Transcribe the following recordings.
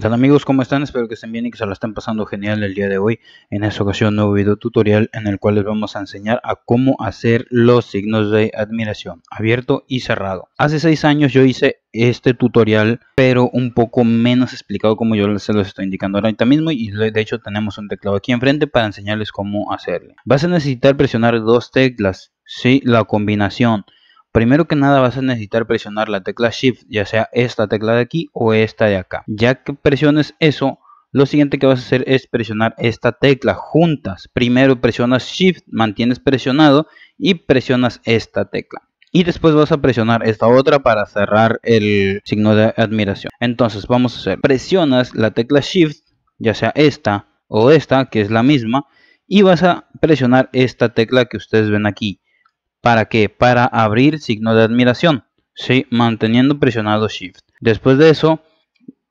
¿Qué amigos? ¿Cómo están? Espero que estén bien y que se lo estén pasando genial el día de hoy. En esta ocasión nuevo video tutorial en el cual les vamos a enseñar a cómo hacer los signos de admiración abierto y cerrado. Hace 6 años yo hice este tutorial pero un poco menos explicado como yo se los estoy indicando ahorita mismo y de hecho tenemos un teclado aquí enfrente para enseñarles cómo hacerlo. Vas a necesitar presionar dos teclas, ¿sí? la combinación Primero que nada vas a necesitar presionar la tecla Shift, ya sea esta tecla de aquí o esta de acá. Ya que presiones eso, lo siguiente que vas a hacer es presionar esta tecla juntas. Primero presionas Shift, mantienes presionado y presionas esta tecla. Y después vas a presionar esta otra para cerrar el signo de admiración. Entonces vamos a hacer, presionas la tecla Shift, ya sea esta o esta, que es la misma, y vas a presionar esta tecla que ustedes ven aquí, ¿Para qué? Para abrir signo de admiración. ¿sí? Manteniendo presionado Shift. Después de eso,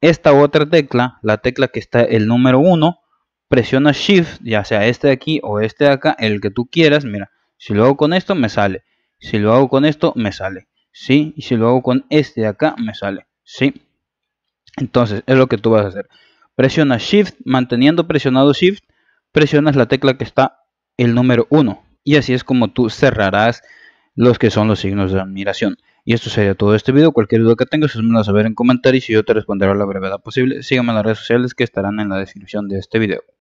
esta otra tecla, la tecla que está el número 1, presiona Shift, ya sea este de aquí o este de acá, el que tú quieras. Mira, si lo hago con esto, me sale. Si lo hago con esto, me sale. ¿Sí? Y si lo hago con este de acá, me sale. ¿Sí? Entonces, es lo que tú vas a hacer. Presiona Shift, manteniendo presionado Shift, presionas la tecla que está el número 1. Y así es como tú cerrarás los que son los signos de admiración. Y esto sería todo este video. Cualquier duda que tengas, a saber en comentarios y yo te responderé a la brevedad posible. Sígueme en las redes sociales que estarán en la descripción de este video.